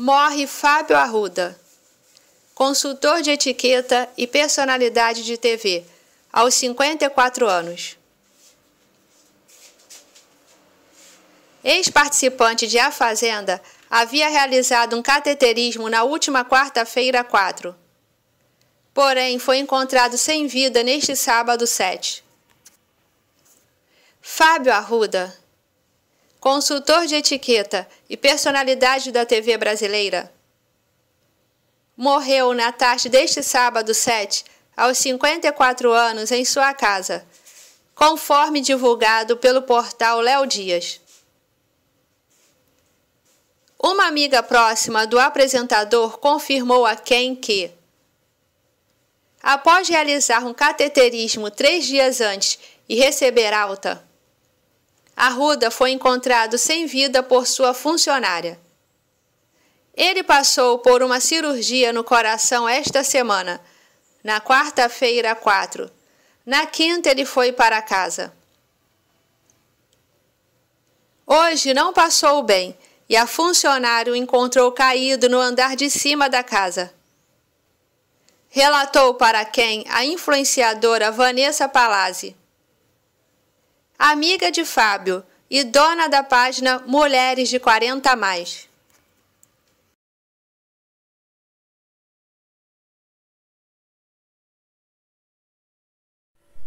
morre Fábio Arruda, consultor de etiqueta e personalidade de TV, aos 54 anos. Ex-participante de A Fazenda, havia realizado um cateterismo na última quarta-feira 4. Porém, foi encontrado sem vida neste sábado 7. Fábio Arruda consultor de etiqueta e personalidade da TV brasileira. Morreu na tarde deste sábado 7, aos 54 anos, em sua casa, conforme divulgado pelo portal Léo Dias. Uma amiga próxima do apresentador confirmou a quem que, após realizar um cateterismo três dias antes e receber alta, Arruda foi encontrado sem vida por sua funcionária. Ele passou por uma cirurgia no coração esta semana, na quarta-feira 4. Na quinta, ele foi para casa. Hoje não passou bem e a funcionária o encontrou caído no andar de cima da casa. Relatou para quem a influenciadora Vanessa Palazzi amiga de Fábio e dona da página Mulheres de 40 Mais.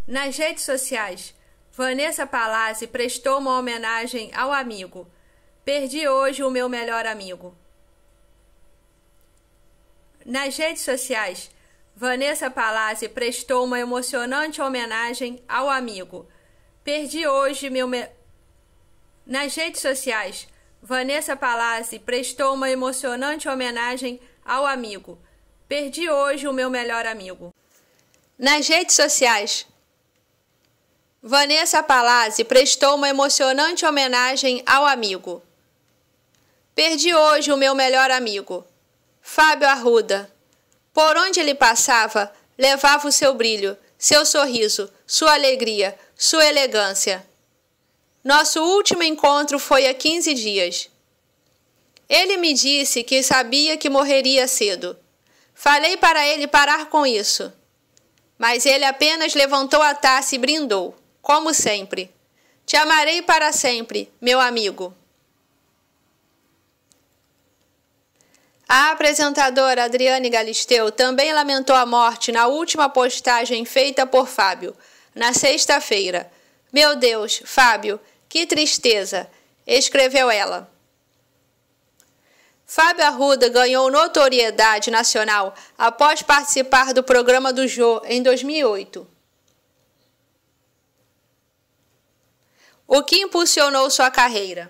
Nas redes sociais, Vanessa Palazzi prestou uma homenagem ao amigo. Perdi hoje o meu melhor amigo. Nas redes sociais, Vanessa Palazzi prestou uma emocionante homenagem ao amigo Perdi hoje meu. Me... Nas redes sociais, Vanessa Palazzi prestou uma emocionante homenagem ao amigo. Perdi hoje o meu melhor amigo. Nas redes sociais, Vanessa Palazzi prestou uma emocionante homenagem ao amigo. Perdi hoje o meu melhor amigo, Fábio Arruda. Por onde ele passava, levava o seu brilho, seu sorriso, sua alegria, sua elegância. Nosso último encontro foi há 15 dias. Ele me disse que sabia que morreria cedo. Falei para ele parar com isso. Mas ele apenas levantou a taça e brindou, como sempre. Te amarei para sempre, meu amigo. A apresentadora Adriane Galisteu também lamentou a morte na última postagem feita por Fábio na sexta-feira. Meu Deus, Fábio, que tristeza! escreveu ela. Fábio Arruda ganhou notoriedade nacional após participar do programa do Jô em 2008. O que impulsionou sua carreira?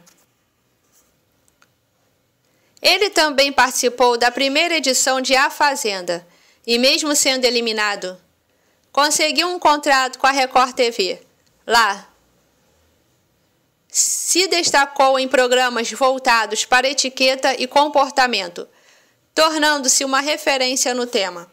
Ele também participou da primeira edição de A Fazenda e, mesmo sendo eliminado, Conseguiu um contrato com a Record TV. Lá, se destacou em programas voltados para etiqueta e comportamento, tornando-se uma referência no tema.